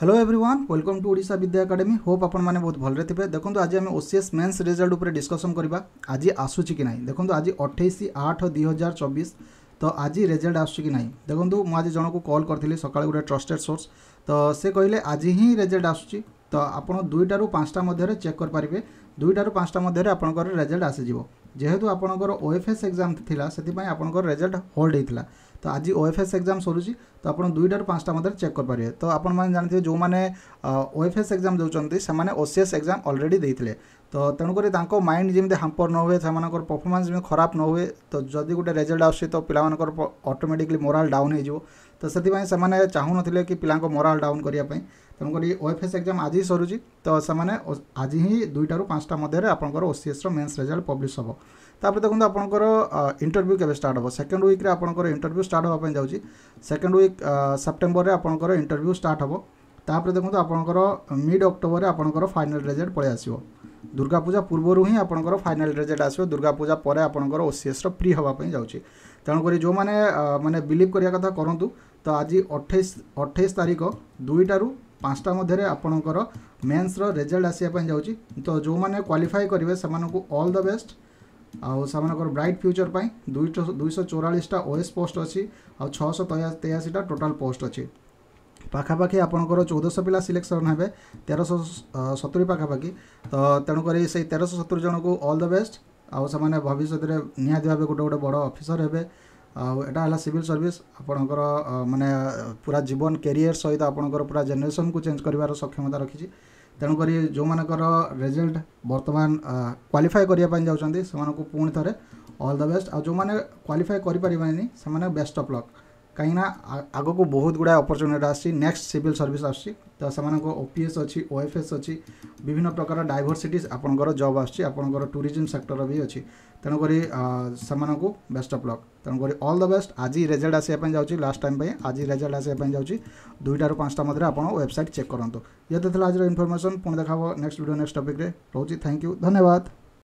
hello everyone welcome to Odisha Vidya academy hope আপনার বহু ভালরে থাকবে দেখুন আজ আমি ওসিএস মেন্স রেজল্ট উপরে ডিসকসন করা আজ আসুচি কি না দেখুন আজ অঠেইশ আট দুই হাজার চবিশ তো আজ রেজল্ট আসুচি কি না দেখুন মু আজ জনক কল করি সকালে গোটে ট্রস্টেড সোর্স তো সে কহিলেন আজ হি রেজল্ট আসুচি তো আপনার দুইটার পাঁচটা মধ্যে চেক করে পারে দুইটার পাঁচটা মধ্যে আপনার রেজল্ট আসিযোগ যেহেতু আপনার ওএফএস এক্সাম লা সেপাই আপনার রেজল্ট হোল্ড হয়েছিল ତ ଆଜି ଓ ଏଫ୍ ଏସ୍ ଏକ୍ଜାମ୍ ସରୁଛି ତ ଆପଣ ଦୁଇଟାରୁ ପାଞ୍ଚଟା ମଧ୍ୟରେ ଚେକ୍ କରିପାରିବେ ତ ଆପଣମାନେ ଜାଣିଥିବେ ଯେଉଁମାନେ ଓ ଏଫ୍ ଏସ୍ ଏକ୍ଜାମ୍ ଦେଉଛନ୍ତି ସେମାନେ O C S exam already ଦେଇଥିଲେ ତ ତେଣୁକରି ତାଙ୍କ ମାଇଣ୍ଡ ଯେମିତି ହାମ୍ପର୍ ନ ହୁଏ ସେମାନଙ୍କର ପରଫର୍ମାନ୍ସ ଯେମିତି ଖରାପ ନ ହୁଏ ତ ଯଦି ଗୋଟେ ରେଜଲ୍ଟ ଆସୁଛି ତ ପିଲାମାନଙ୍କର ଅଟୋମେଟିକଲି ମୋରାଲ୍ ଡାଉନ୍ ହେଇଯିବ ତ ସେଥିପାଇଁ ସେମାନେ ଚାହୁଁନଥିଲେ କି ପିଲାଙ୍କ ମୋରାଲ୍ ଡାଉନ୍ କରିବା ପାଇଁ ତେଣୁକରି ଓଏଫ୍ ଏସ୍ ଏକ୍ଜାମ୍ ଆଜି ସରୁଛି ତ ସେମାନେ ଆଜି ହିଁ ଦୁଇଟାରୁ ପାଞ୍ଚଟା ମଧ୍ୟରେ ଆପଣଙ୍କର ଓସିଏସ୍ର ମେନ୍ସ ରେଜଲ୍ଟ ପବ୍ଲିଶ୍ ହେବ ତାପରେ ଦେଖନ୍ତୁ ଆପଣଙ୍କର ଇଣ୍ଟରଭ୍ୟୁ କେବେ ଷ୍ଟାର୍ଟ ହେବ ସେକେଣ୍ଡ ୱିକ୍ରେ ଆପଣଙ୍କର ଇଣ୍ଟରଭ୍ୟୁ ଷ୍ଟାର୍ଟ ହେବା ପାଇଁ ଯାଉଛି ସେକେଣ୍ଡ ୱିକ୍ ସେପ୍ଟେମ୍ବରରେ ଆପଣଙ୍କର ଇଣ୍ଟରଭ୍ୟୁ ଷ୍ଟାର୍ଟ ହେବ ତାପରେ ଦେଖନ୍ତୁ ଆପଣଙ୍କର ମିଡ୍ ଅକ୍ଟୋବରରେ ଆପଣଙ୍କର ଫାଇନାଲ୍ ରେଜଲ୍ଟ ପଳେଇ ଆସିବ দুর্গা পূজা পূর্বর হি আপনার ফাইনাল রেজল্ট আসবে দুর্গা পূজা পরে আপনার ওসিএসর ফ্রি হওয়া যাচ্ছে তেমকরি যে মানে বিলিভ করা কথা করতু তো আজ অঠেইশ অঠেইশ তারিখ দুইটার পাঁচটা মধ্যে আপনার মেন্সর রেজল্ট আসা যাচ্ছি তো যে কোয়ালিফাই করবে সে অল দ বেস্ট ଆଉ ସେମାନଙ୍କର ବ୍ରାଇଟ୍ ଫ୍ୟୁଚର୍ ପାଇଁ ଦୁଇଶହ ଦୁଇଶହ ଚଉରାଳିଶଟା ଓଏସ୍ ପୋଷ୍ଟ ଅଛି ଆଉ ଛଅଶହ ତେୟାଅଶୀଟା ଟୋଟାଲ୍ ପୋଷ୍ଟ ଅଛି পাখাপাখি আপনার চৌদশো পিলা সিলেকশন হবে তেরশো সতুরি পাখাপাখি তো তেণুকরি সেই তেরশো সতুরি জনকু অল দ বেস্ট আনে ভবিষ্যতের নিহতি ভাবে গোটে গোটে বড় অফিসর হবে এটা হল সিভিল সর্ভিস আপনার মানে পুরা জীবন ক্যারিয়ার সহিত আপনার পুরা জেনেরেসন কু চেঞ্জ করবার সক্ষমতা রাখিছি তেণুকরি যেমানকর রেজল্ট বর্তমান কোয়ালিফাই করা যাচ্ছেন সে পুঁ থরে অল দ বেস্ট আউ যে কোয়ালিফাই করে পারে সে বেস্ট অফ লক କାହିଁକିନା ଆଗକୁ ବହୁତ ଗୁଡ଼ାଏ ଅପରଚ୍ୟୁନିଟି ଆସୁଛି ନେକ୍ସଟ ସିଭିଲ୍ ସର୍ଭିସ୍ ଆସୁଛି ତ ସେମାନଙ୍କ ଓ ପି ଏସ୍ ଅଛି ଓ ଏଫ୍ ଏସ୍ ଅଛି ବିଭିନ୍ନ ପ୍ରକାର ଡାଇଭର୍ସିଟିଜ୍ ଆପଣଙ୍କର ଜବ୍ ଆସୁଛି ଆପଣଙ୍କର ଟୁରିଜିମ୍ ସେକ୍ଟର ବି ଅଛି ତେଣୁକରି ସେମାନଙ୍କୁ ବେଷ୍ଟ ଅଫ୍ ଲକ୍ ତେଣୁକରି ଅଲ୍ ଦ ବେଷ୍ଟ ଆଜି ରେଜଲ୍ଟ ଆସିବା ପାଇଁ ଯାଉଛି ଲାଷ୍ଟ ଟାଇମ୍ ପାଇଁ ଆଜି ରେଜଲ୍ଟ ଆସିବା ପାଇଁ ଯାଉଛି ଦୁଇଟାରୁ ପାଞ୍ଚଟା ମଧ୍ୟରେ ଆପଣ ୱେବସାଇଟ୍ ଚେକ୍ କରନ୍ତୁ ଇଏ ତ ଥିଲା ଆଜିର ଇନଫର୍ମେସନ୍ ପୁଣି ଦେଖାହବ ନେକ୍ସଟ ଭିଡ଼ିଓ ନେକ୍ସଟ ଟପିକ୍ରେ ରହୁଛି ଥ୍ୟାଙ୍କ ୟୁ ଧନ୍ୟବାଦ